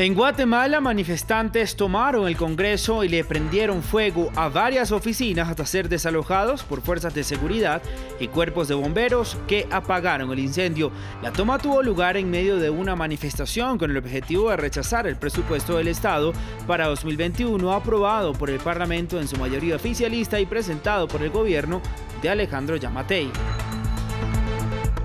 En Guatemala, manifestantes tomaron el Congreso y le prendieron fuego a varias oficinas hasta ser desalojados por fuerzas de seguridad y cuerpos de bomberos que apagaron el incendio. La toma tuvo lugar en medio de una manifestación con el objetivo de rechazar el presupuesto del Estado para 2021 aprobado por el Parlamento en su mayoría oficialista y presentado por el gobierno de Alejandro Yamatei.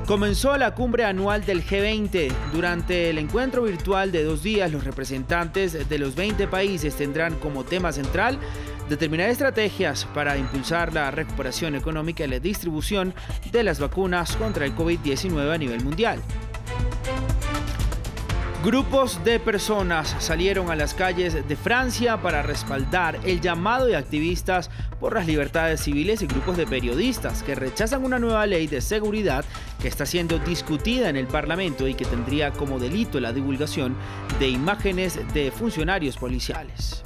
Comenzó la cumbre anual del G20. Durante el encuentro virtual de dos días, los representantes de los 20 países tendrán como tema central determinar estrategias para impulsar la recuperación económica y la distribución de las vacunas contra el COVID-19 a nivel mundial. Grupos de personas salieron a las calles de Francia para respaldar el llamado de activistas por las libertades civiles y grupos de periodistas que rechazan una nueva ley de seguridad que está siendo discutida en el Parlamento y que tendría como delito la divulgación de imágenes de funcionarios policiales.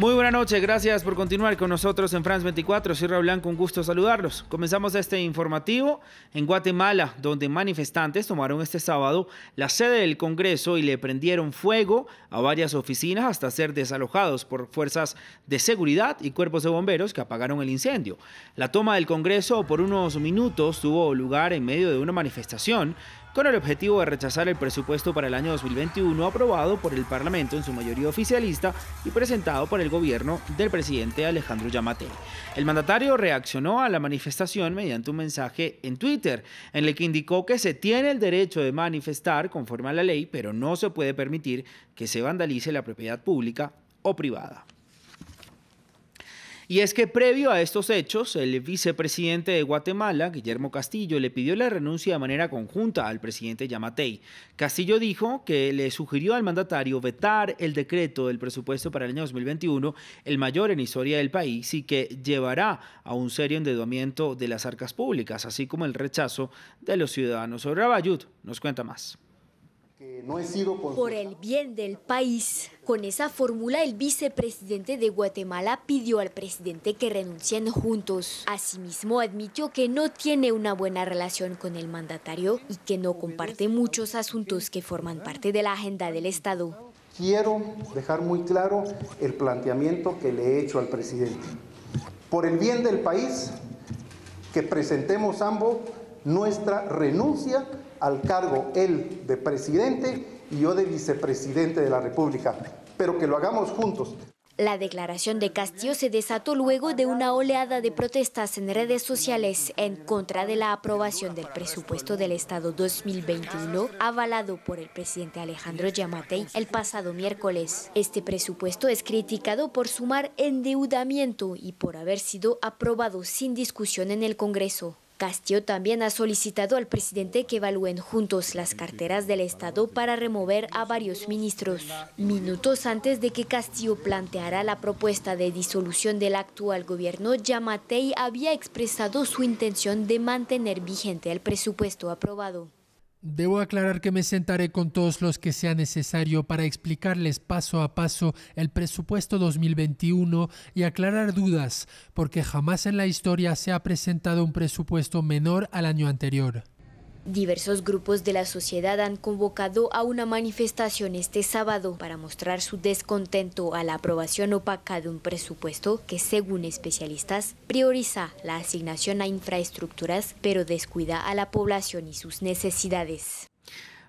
Muy buena noche, gracias por continuar con nosotros en France 24. Sierra Blanca, Blanco, un gusto saludarlos. Comenzamos este informativo en Guatemala, donde manifestantes tomaron este sábado la sede del Congreso y le prendieron fuego a varias oficinas hasta ser desalojados por fuerzas de seguridad y cuerpos de bomberos que apagaron el incendio. La toma del Congreso por unos minutos tuvo lugar en medio de una manifestación con el objetivo de rechazar el presupuesto para el año 2021 aprobado por el Parlamento en su mayoría oficialista y presentado por el gobierno del presidente Alejandro Yamate. El mandatario reaccionó a la manifestación mediante un mensaje en Twitter en el que indicó que se tiene el derecho de manifestar conforme a la ley, pero no se puede permitir que se vandalice la propiedad pública o privada. Y es que previo a estos hechos, el vicepresidente de Guatemala, Guillermo Castillo, le pidió la renuncia de manera conjunta al presidente Yamatei. Castillo dijo que le sugirió al mandatario vetar el decreto del presupuesto para el año 2021, el mayor en historia del país, y que llevará a un serio endeudamiento de las arcas públicas, así como el rechazo de los ciudadanos. Sobre Abayud nos cuenta más sido Por el bien del país. Con esa fórmula, el vicepresidente de Guatemala pidió al presidente que renuncien juntos. Asimismo, admitió que no tiene una buena relación con el mandatario y que no comparte muchos asuntos que forman parte de la agenda del Estado. Quiero dejar muy claro el planteamiento que le he hecho al presidente. Por el bien del país, que presentemos ambos nuestra renuncia al cargo, él de presidente y yo de vicepresidente de la República, pero que lo hagamos juntos. La declaración de Castillo se desató luego de una oleada de protestas en redes sociales en contra de la aprobación del presupuesto del Estado 2021 avalado por el presidente Alejandro Yamatei el pasado miércoles. Este presupuesto es criticado por sumar endeudamiento y por haber sido aprobado sin discusión en el Congreso. Castillo también ha solicitado al presidente que evalúen juntos las carteras del Estado para remover a varios ministros. Minutos antes de que Castillo planteara la propuesta de disolución del actual gobierno, Yamatei había expresado su intención de mantener vigente el presupuesto aprobado. Debo aclarar que me sentaré con todos los que sea necesario para explicarles paso a paso el presupuesto 2021 y aclarar dudas, porque jamás en la historia se ha presentado un presupuesto menor al año anterior. Diversos grupos de la sociedad han convocado a una manifestación este sábado para mostrar su descontento a la aprobación opaca de un presupuesto que, según especialistas, prioriza la asignación a infraestructuras, pero descuida a la población y sus necesidades.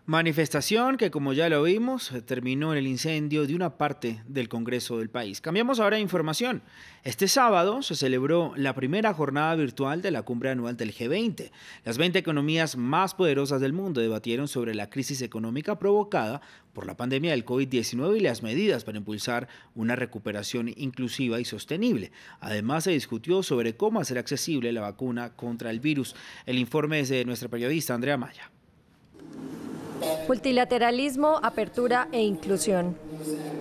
Manifestación que, como ya lo vimos, terminó en el incendio de una parte del Congreso del país. Cambiamos ahora de información. Este sábado se celebró la primera jornada virtual de la cumbre anual del G20. Las 20 economías más poderosas del mundo debatieron sobre la crisis económica provocada por la pandemia del COVID-19 y las medidas para impulsar una recuperación inclusiva y sostenible. Además, se discutió sobre cómo hacer accesible la vacuna contra el virus. El informe es de nuestra periodista Andrea Maya. Multilateralismo, apertura e inclusión.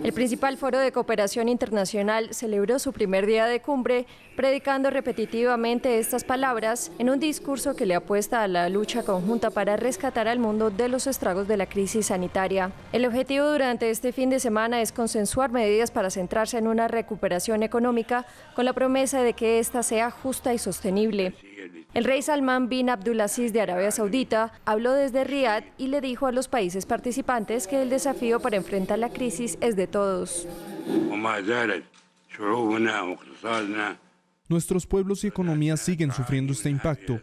El principal foro de cooperación internacional celebró su primer día de cumbre predicando repetitivamente estas palabras en un discurso que le apuesta a la lucha conjunta para rescatar al mundo de los estragos de la crisis sanitaria. El objetivo durante este fin de semana es consensuar medidas para centrarse en una recuperación económica con la promesa de que ésta sea justa y sostenible. El rey Salman bin Abdulaziz de Arabia Saudita habló desde Riad y le dijo a los países participantes que el desafío para enfrentar la crisis es de todos. Nuestros pueblos y economías siguen sufriendo este impacto.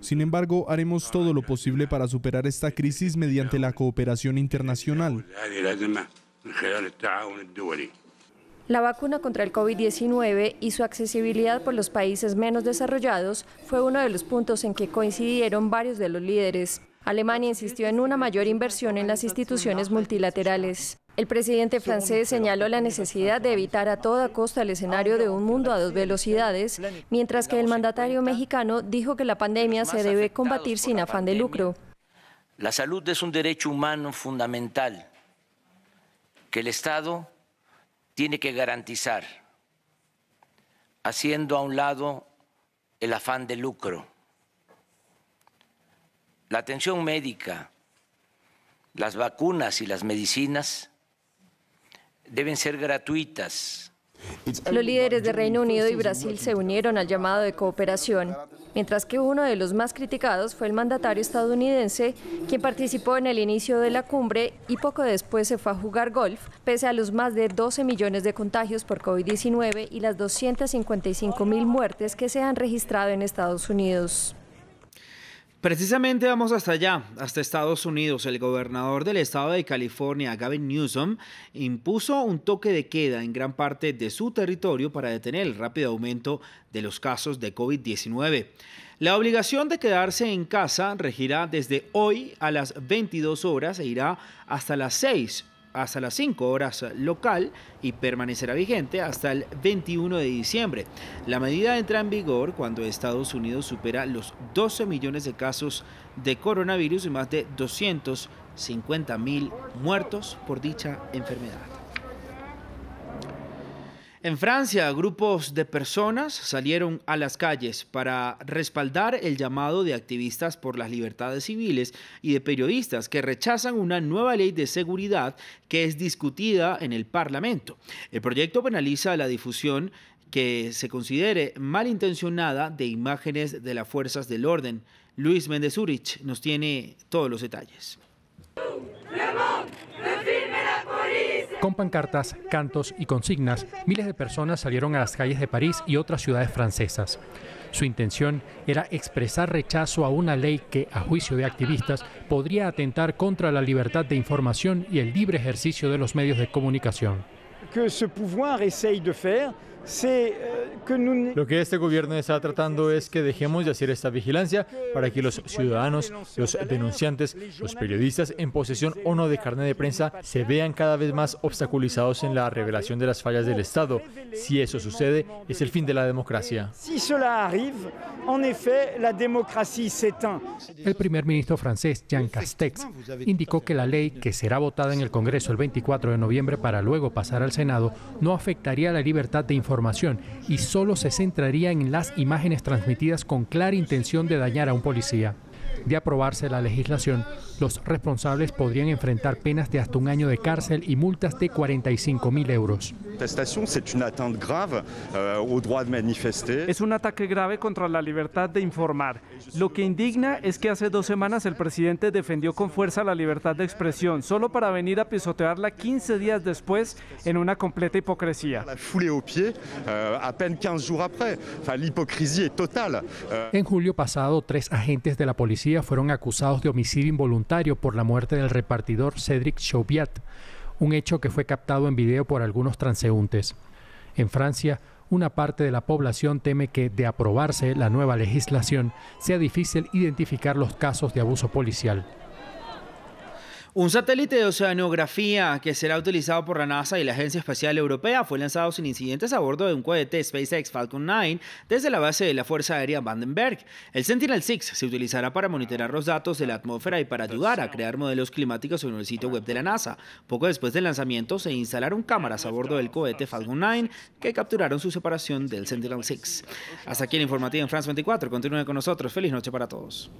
Sin embargo, haremos todo lo posible para superar esta crisis mediante la cooperación internacional. La vacuna contra el COVID-19 y su accesibilidad por los países menos desarrollados fue uno de los puntos en que coincidieron varios de los líderes. Alemania insistió en una mayor inversión en las instituciones multilaterales. El presidente francés señaló la necesidad de evitar a toda costa el escenario de un mundo a dos velocidades, mientras que el mandatario mexicano dijo que la pandemia se debe combatir sin afán de lucro. La salud es un derecho humano fundamental que el Estado tiene que garantizar, haciendo a un lado el afán de lucro, la atención médica, las vacunas y las medicinas deben ser gratuitas los líderes de Reino Unido y Brasil se unieron al llamado de cooperación, mientras que uno de los más criticados fue el mandatario estadounidense, quien participó en el inicio de la cumbre y poco después se fue a jugar golf, pese a los más de 12 millones de contagios por COVID-19 y las 255 mil muertes que se han registrado en Estados Unidos. Precisamente vamos hasta allá, hasta Estados Unidos. El gobernador del estado de California, Gavin Newsom, impuso un toque de queda en gran parte de su territorio para detener el rápido aumento de los casos de COVID-19. La obligación de quedarse en casa regirá desde hoy a las 22 horas e irá hasta las 6 hasta las 5 horas local y permanecerá vigente hasta el 21 de diciembre. La medida entra en vigor cuando Estados Unidos supera los 12 millones de casos de coronavirus y más de 250 mil muertos por dicha enfermedad. En Francia, grupos de personas salieron a las calles para respaldar el llamado de activistas por las libertades civiles y de periodistas que rechazan una nueva ley de seguridad que es discutida en el Parlamento. El proyecto penaliza la difusión que se considere malintencionada de imágenes de las fuerzas del orden. Luis Méndez nos tiene todos los detalles. Con pancartas, cantos y consignas, miles de personas salieron a las calles de París y otras ciudades francesas. Su intención era expresar rechazo a una ley que, a juicio de activistas, podría atentar contra la libertad de información y el libre ejercicio de los medios de comunicación. Que pouvoir de eh, Lo que este gobierno está tratando es que dejemos de hacer esta vigilancia para que los ciudadanos, los denunciantes, los periodistas en posesión o no de carne de prensa se vean cada vez más obstaculizados en la revelación de las fallas del Estado. Si eso sucede, es el fin de la democracia. Si cela en la democracia El primer ministro francés Jean Castex indicó que la ley que será votada en el Congreso el 24 de noviembre para luego pasar al Senado no afectaría la libertad de información y solo se centraría en las imágenes transmitidas con clara intención de dañar a un policía. De aprobarse la legislación, los responsables podrían enfrentar penas de hasta un año de cárcel y multas de 45 mil euros. Euh, es un ataque grave contra la libertad de informar. Lo que indigna es que hace dos semanas el presidente defendió con fuerza la libertad de expresión, solo para venir a pisotearla 15 días después en una completa hipocresía. Euh, euh, en julio pasado, tres agentes de la policía fueron acusados de homicidio involuntario por la muerte del repartidor Cédric Chauviat, un hecho que fue captado en video por algunos transeúntes. En Francia, una parte de la población teme que, de aprobarse la nueva legislación, sea difícil identificar los casos de abuso policial. Un satélite de oceanografía que será utilizado por la NASA y la Agencia Espacial Europea fue lanzado sin incidentes a bordo de un cohete SpaceX Falcon 9 desde la base de la Fuerza Aérea Vandenberg. El Sentinel-6 se utilizará para monitorar los datos de la atmósfera y para ayudar a crear modelos climáticos en el sitio web de la NASA. Poco después del lanzamiento se instalaron cámaras a bordo del cohete Falcon 9 que capturaron su separación del Sentinel-6. Hasta aquí la informativa en France 24. Continúen con nosotros. Feliz noche para todos.